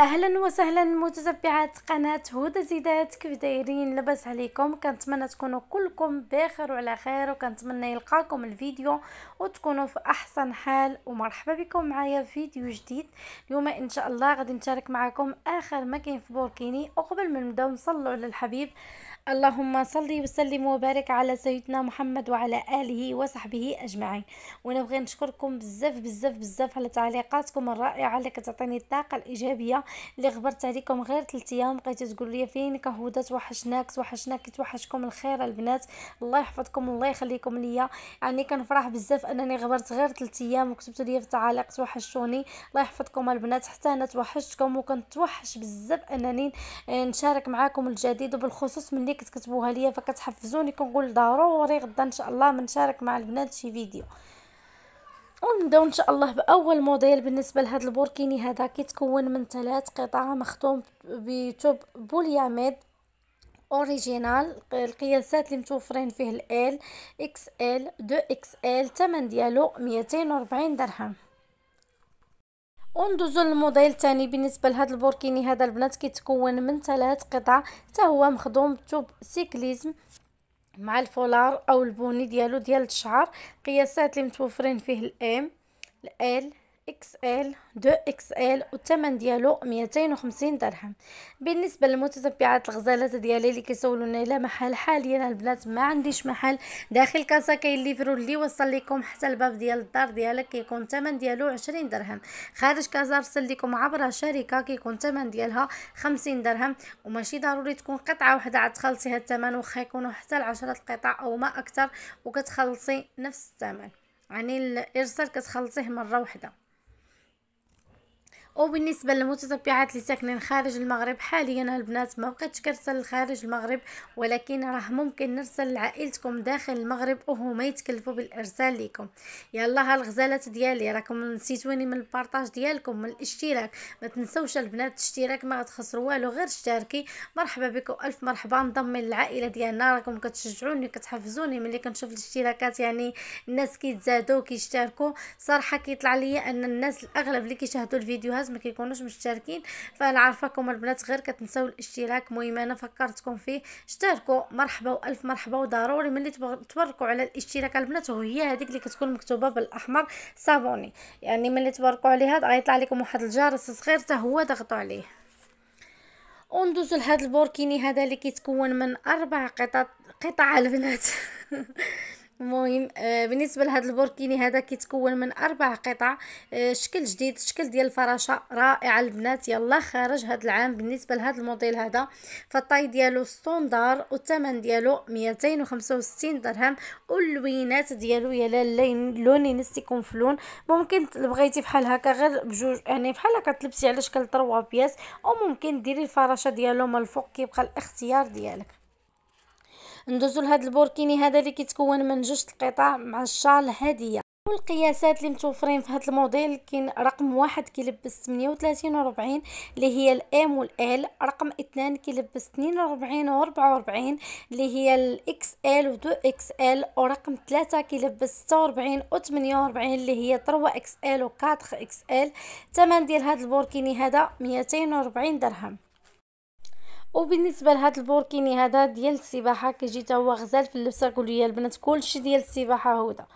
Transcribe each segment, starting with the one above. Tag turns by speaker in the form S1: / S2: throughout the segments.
S1: اهلا وسهلا متتبعات قناه هدى زيدات كيف دايرين لاباس عليكم كنتمنى تكونوا كلكم بخير وعلى خير وكنتمنى يلقاكم الفيديو وتكونوا في احسن حال ومرحبا بكم معايا في فيديو جديد اليوم ان شاء الله غادي نشارك معكم اخر ما كاين في بوركيني وقبل ما نبداو نصلوا على الحبيب اللهم صلي وسلم وبارك على سيدنا محمد وعلى اله وصحبه اجمعين ونبغي نشكركم بزاف بزاف بزاف على تعليقاتكم الرائعه اللي كتعطيني الطاقه الايجابيه اللي غبرت عليكم غير 3 ايام بقيتي تقول لي فينك هدى توحشناك توحشناك توحشكم الخير البنات الله يحفظكم الله يخليكم ليا يعني كنفرح بزاف انني غبرت غير 3 ايام وكتبتوا لي في التعاليق توحشوني الله يحفظكم البنات حتى انا توحشتكم وكنتوحش بزاف انني نشارك معكم الجديد وبالخصوص ملي كنت كتبوها ليا فكتحفزوني كنقول ضروري غدا ان شاء الله منشارك مع البنات شي فيديو ونبداو ان شاء الله باول موديل بالنسبه لهذا البوركيني هذا كيتكون من ثلاث قطع مخدوم بتوب بولياميد اوريجينال القياسات اللي متوفرين فيه ال اكس ال دو اكس ال الثمن ديالو 240 درهم وندوزو للموديل الثاني بالنسبه لهذا البوركيني هذا البنات كيتكون من ثلاث قطع حتى هو مخدوم بثوب سيكليزم مع الفولار او البوني ديالو ديال الشعر قياسات اللي متوفرين فيه الام الال اكس ال دو اكس ال والثمن ديالو 250 درهم بالنسبه للمتتبعات الغزالات ديالي اللي كيسولوني لا محل حاليا البنات ما عنديش محل داخل كاسا ليفرو اللي وصل لكم حتى الباب ديال الدار ديالك كيكون الثمن ديالو 20 درهم خارج كازا رسل لكم عبر شركه كيكون الثمن ديالها 50 درهم وماشي ضروري تكون قطعه وحده عاد تخلصي هذا الثمن واخا يكونوا حتى العشرة قطع او ما اكثر وكتخلصي نفس الثمن يعني الارسال كتخلصيه مره واحده وبالنسبه للمتتبعات اللي ساكنين خارج المغرب حاليا البنات ما بقيتش كنرسل لخارج المغرب ولكن راه ممكن نرسل لعائلتكم داخل المغرب وهما يتكلفوا بالارسال ليكم يلا هالغزالات ديالي راكم نسيتوني من البارطاج ديالكم من الاشتراك ما تنسوش البنات الاشتراك ما غتخسروا والو غير اشتركي مرحبا بكم الف مرحبا انضمي للعائله ديالنا راكم كتشجعوني كتحفزوني ملي كنشوف الاشتراكات يعني الناس كيتزادوا كيشتركوا صراحه كيطلع ليا ان الناس الاغلب اللي كيشاهدوا الفيديوهات البنات ما كيكونوش مشتركين فانا عارفاكم البنات غير كتنساو الاشتراك مهم انا فكرتكم فيه اشتركوا مرحبا والف مرحبا وضروري ملي تبركوا على الاشتراك البنات وهي هذيك اللي كتكون مكتوبه بالاحمر صابوني يعني ملي تبركوا عليها غيطلع لكم واحد الجرس صغير حتى هو ضغطوا عليه وندوزو لهذا البوركيني هذا اللي كيتكون من اربع قطع قطع البنات المهم آه، بالنسبه لهذا البوركيني هذا كيتكون من اربع قطع آه، شكل جديد شكل ديال الفراشه رائعه البنات يلا خارج هذا العام بالنسبه لهذا الموديل هذا فالطاي ديالو ستوندار والثمن ديالو 265 درهم واللوينات ديالو يا لوني نستيكون فلون ممكن بغيتي بحال هكا غير بجوج يعني بحال هكا تلبسي على شكل 3 بياس او ممكن ديري الفراشه ديالو من الفوق كيبقى الاختيار ديالك ندوزو لهاد البوركيني هذا اللي كيتكون من جوج القطع مع الشال هديه والقياسات اللي متوفرين في هذا الموديل كاين رقم واحد كيلبس 38 و 40 اللي هي الام والال رقم اثنان كيلبس 42 و 44 اللي هي الاكس ال و 2 اكس ال ورقم ثلاثة كيلبس 46 و 48 اللي هي 3 اكس ال و 4 اكس ال الثمن ديال هذا البوركيني هذا 240 درهم وبالنسبه لهاد البوركيني هذا ديال السباحه كيجي تا هو غزال في اللبسه قولوا لي البنات كلشي ديال السباحه هدا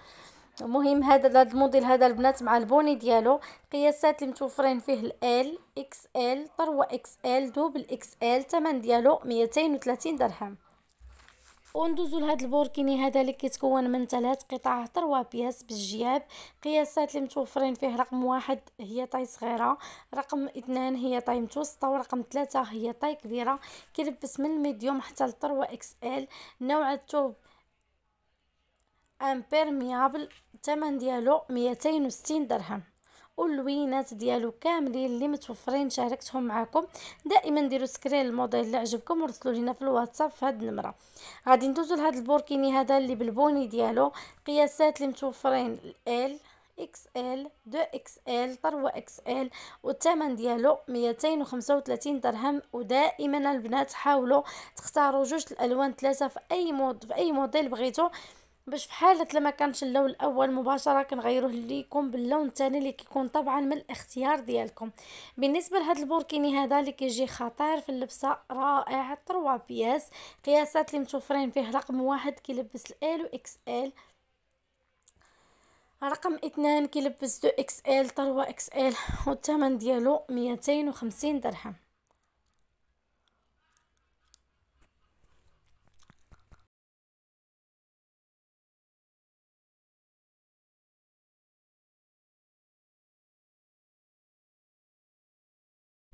S1: المهم هذا هذا الموديل هذا البنات مع البوني ديالو قياسات اللي متوفرين فيه ال اكس ال طروه اكس ال دوبل اكس ال تمن ديالو 230 درهم وندوزو لهاد البوركيني هذا اللي كيتكون من ثلاث قطع تروا بياس بالجياب قياسات اللي متوفرين فيه رقم واحد هي طاي صغيره رقم اثنان هي طاي متوسطه ورقم ثلاثة هي طاي كبيره كيلبس من الميديوم حتى للتروا اكس ال نوع الثوب امبيرميابل الثمن ديالو ميتين وستين درهم واللوينات ديالو كاملين اللي متوفرين شاركتهم معكم دائما ديروا سكرين الموديل اللي عجبكم ورسلوا لينا في الواتساب في هذه النمره غادي ندوزو لهذا البوركيني هذا اللي بالبوني ديالو قياسات اللي متوفرين ال اكس ال 2 اكس ال 3 اكس ال والثمن ديالو 235 درهم ودائما البنات حاولوا تختاروا جوج الالوان ثلاثه في اي مود في اي موديل بغيتو باش في حاله لما كانش اللون الاول مباشره كنغيروه ليكم باللون الثاني اللي كيكون طبعا من الاختيار ديالكم بالنسبه لهذا البوركيني هذا اللي كيجي خطير في اللبسه رائع 3 بياس قياسات اللي متوفرين فيه رقم واحد كيلبس ال و اكس ال رقم اثنان كيلبس دو اكس ال 3 اكس ال والثمن ديالو ميتين
S2: وخمسين درهم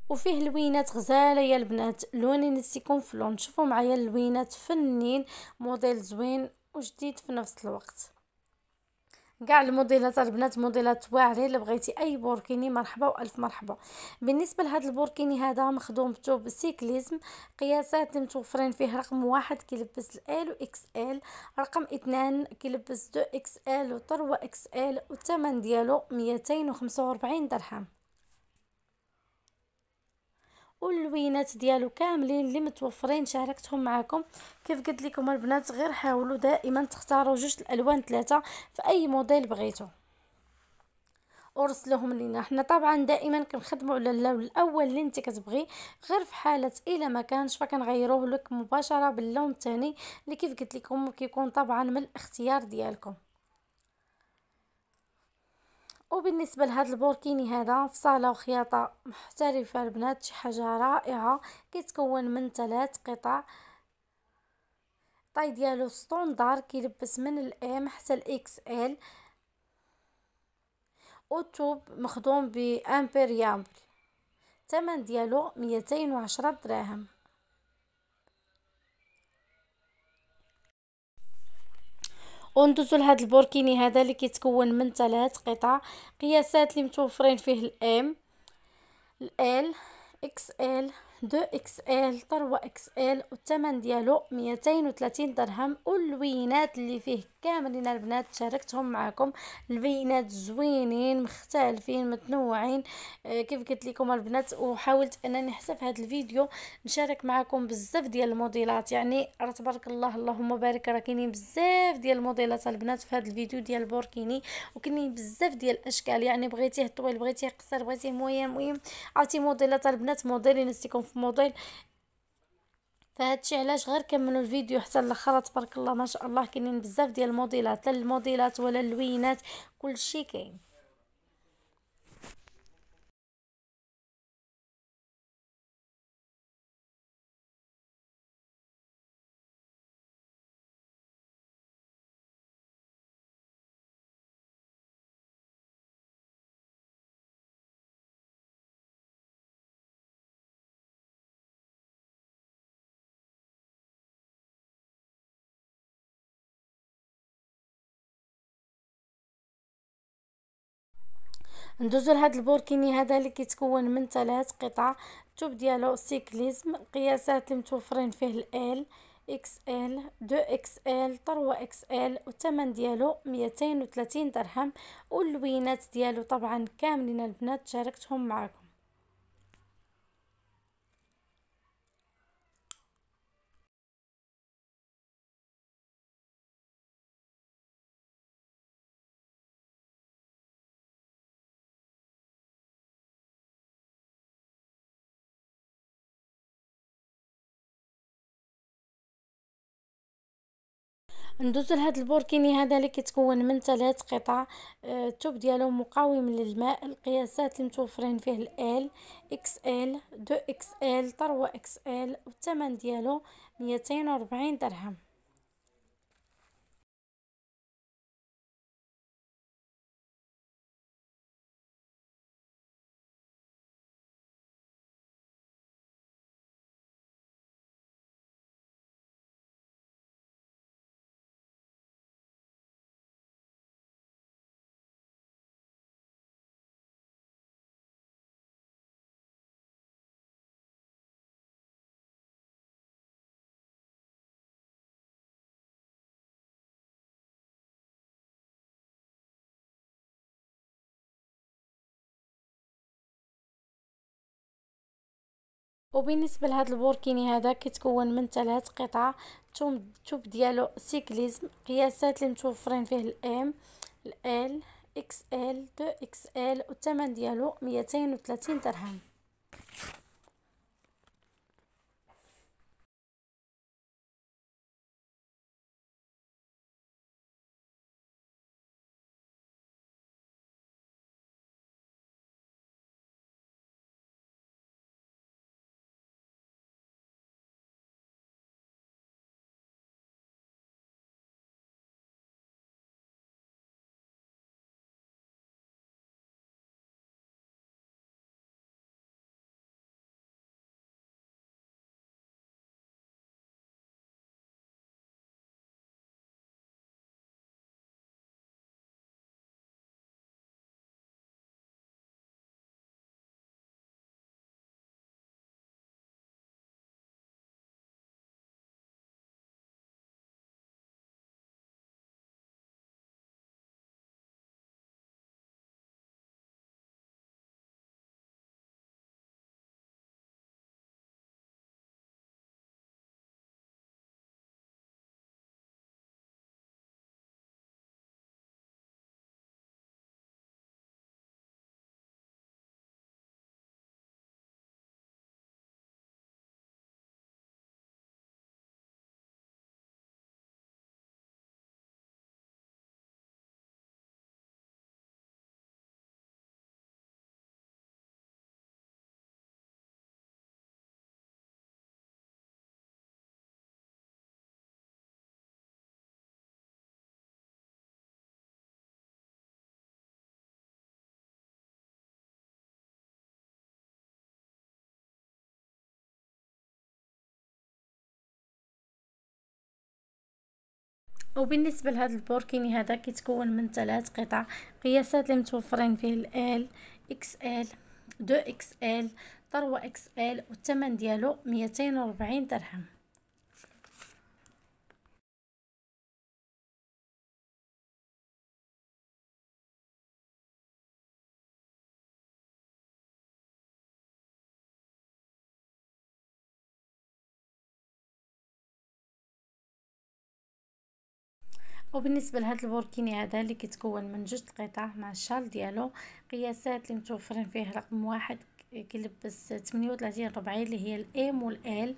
S2: وفيه لوينات غزاله يا البنات لونين نسيكم في اللون شوفوا معايا اللوينات
S1: فنين موديل زوين وجديد في نفس الوقت كاع الموديلات البنات موديلات واعره اللي بغيتي اي بوركيني مرحبا والف مرحبا بالنسبه لهذا البوركيني هذا مخدومته سيكليزم قياسات اللي متوفرين فيه رقم واحد كيلبس ال و اكس ال رقم اثنان كيلبس دو اكس ال و اكس ال والثمن ديالو ميتين وخمسة درهم واللوينات ديالو كاملين اللي متوفرين شاركتهم معكم كيف قلت لكم البنات غير حاولوا دائما تختاروا جوج الالوان ثلاثه في اي موديل بغيتو ورسلوهم لينا حنا طبعا دائما كنخدموا على اللون الاول اللي انت كتبغي غير في حاله الا ما كانش فكنغيروه لك مباشره باللون الثاني اللي كيف قلت لكم كيكون طبعا من الاختيار ديالكم وبالنسبه لهذا البوركيني هذا فصاله وخياطه محترفه البنات شي حاجه رائعه كيتكون من ثلاث قطع الطاي ديالو ستوندار كيلبس من الام حتى الاكس ال والثوب مخدوم بامبريامبل الثمن ديالو ميتين دراهم وندوزو لهاد البوركيني هذا اللي كيتكون من ثلاث قطع قياسات اللي متوفرين فيه الام ال اكس ال 2 اكس ال 3 اكس ال والثمن ديالو 230 درهم واللوينات اللي فيه كاملين البنات شاركتهم معكم البينات زوينين مختلفين متنوعين آه، كيف قلت لكم البنات وحاولت انني حتى في هذا الفيديو نشارك معكم بزاف ديال الموديلات يعني راه تبارك الله اللهم بارك راه كاينين بزاف ديال الموديلات البنات في هذا الفيديو ديال البوركيني وكاينين بزاف ديال الاشكال يعني بغيتيه طويل بغيتيه قصير بغيتيه مويه مويه عرفتي موديلات البنات موديل نسيكم في موديل فهادشي علاش غير كملوا الفيديو حتى الاخر تبارك الله ما شاء الله كاينين بزاف ديال الموديلات لا الموديلات ولا اللوينات
S2: كلشي كاين ندوزو لهاد البوركيني هذا اللي كيتكون من ثلاث
S1: قطع التوب ديالو سيكليزم قياسات اللي متوفرين فيه ال اكس ال دو اكس ال طروة اكس ال والثمن ديالو ميتين درهم واللوينات ديالو طبعا كاملين البنات شاركتهم معكم
S2: ندوزو لهاد البوركيني هذا اللي كيتكون من ثلاث قطع
S1: آه، الثوب ديالو مقاوم للماء القياسات اللي متوفرين فيه ال اكس ال دو اكس ال 3 اكس ال والثمن ديالو 240
S2: درهم وبالنسبه لهاد البوركيني هذا كيتكون من ثلاث قطع
S1: توم الثوب ديالو سيكليزم قياسات اللي متوفرين فيه الام ال اكس ال دو اكس ال والثمن ديالو 230 درهم
S2: وبالنسبه لهذا البوركيني هذا كيتكون من ثلاث قطع
S1: قياسات اللي متوفرين فيه ال اكس ال 2 اكس ال
S2: 3 اكس ال والثمن ديالو 240 درهم وبالنسبه لهاد البوركيني هذا اللي كيتكون من جوج
S1: قطع مع الشال ديالو قياسات اللي متوفرين فيه رقم واحد كيلبس 38 40 اللي هي الام والال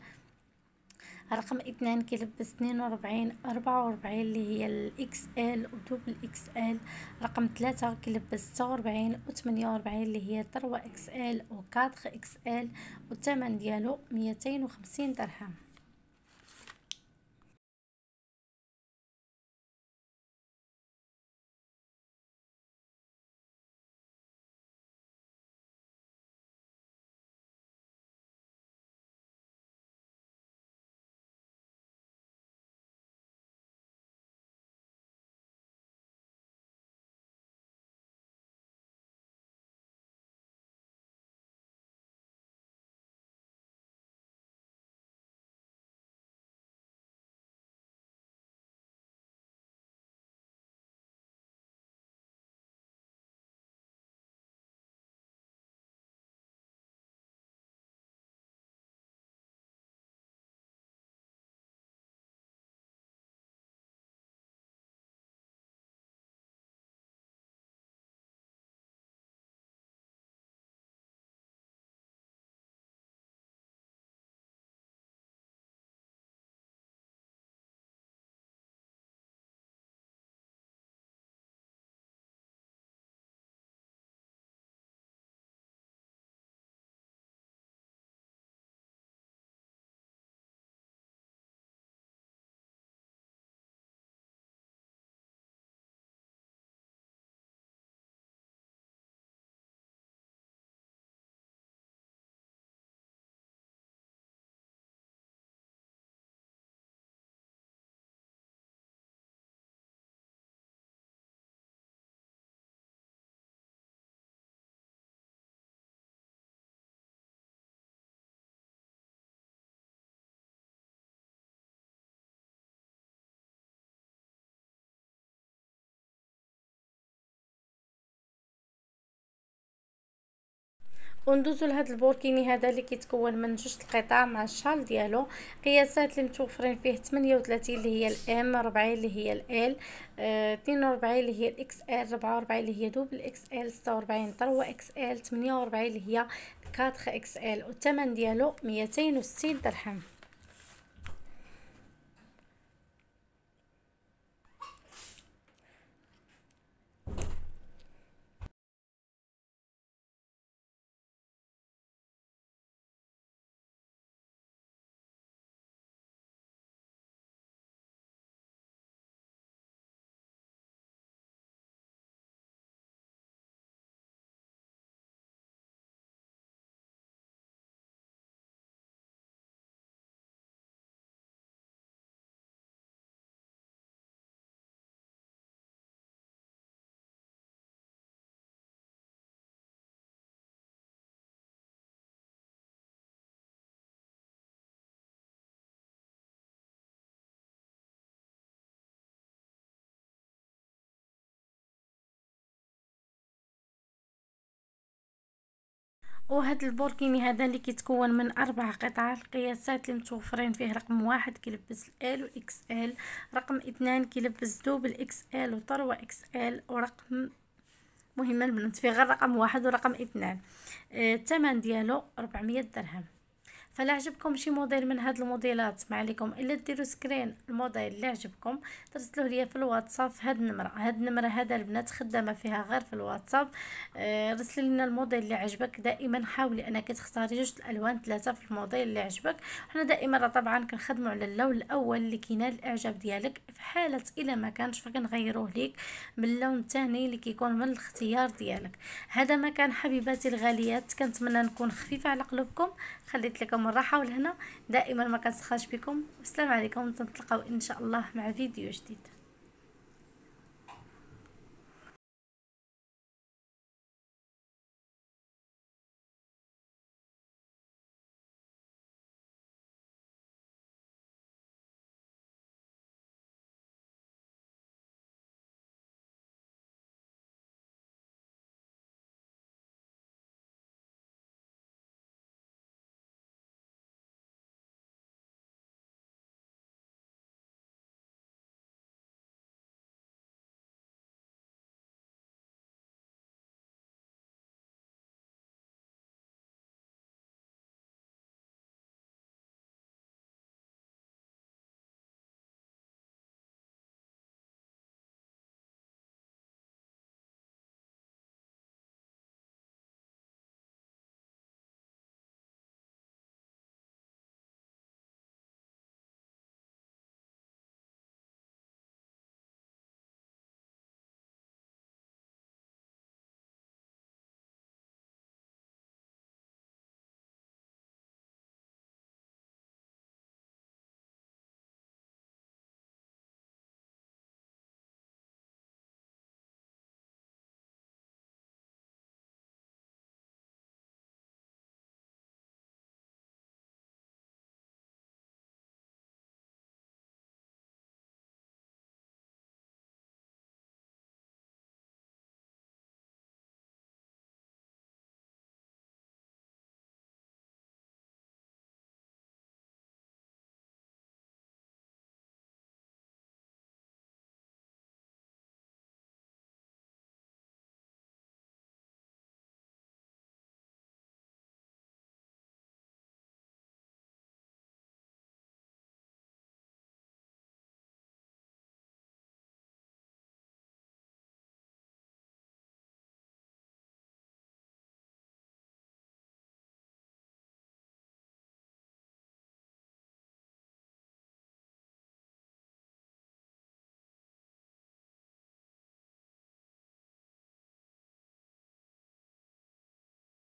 S1: رقم اثنان كيلبس 42 44 اللي هي الاكس ال ودوبل اكس ال رقم ثلاثة كيلبس 46 و 48 اللي هي 3 اكس ال و 4 اكس
S2: ال والثمن ديالو 250 درهم وندوزو لهاد البوركيني
S1: هذا اللي كيتكون من جوج القطع مع الشال ديالو قياسات اللي متوفرين فيه 38 اللي هي الام 40 اللي هي ال 42 اللي هي الاكس ال 44 آه، اللي هي دوبل اكس ال 46 طروه اكس ال 48 اللي هي 4 اكس ال والثمن ديالو 260 درهم
S2: وهذا البوركيني هذا اللي كيتكون من اربع قطع القياسات اللي متوفرين فيه رقم واحد كيلبس ال واكس
S1: ال رقم اثنان كيلبس دوبل اكس ال وطروه اكس ال ورقم مهمه البنات فيه غير رقم واحد ورقم اثنان آه، الثمن آه ديالو 400 درهم فلا عجبكم شي موديل من هاد الموديلات ما عليكم الا ديروا سكرين الموديل اللي عجبكم ترسلوه ليا في الواتساب في هاد النمره هاد النمره هذا البنات خدامه فيها غير في الواتساب آه رسلي لنا الموديل اللي عجبك دائما حاولي انك تختاري جوج الالوان ثلاثه في الموديل اللي عجبك حنا دائما راه طبعا كنخدموا على اللون الاول اللي كينال الاعجاب ديالك في حاله الا ما كانش فكنغيروه ليك من اللون الثاني اللي كيكون من الاختيار ديالك هذا ما كان حبيباتي الغاليات كنتمنى نكون خفيفه على قلوبكم خليت لكم من راحه دائما ما كنسخاش بكم والسلام عليكم تنتلقاو ان
S2: شاء الله مع فيديو جديد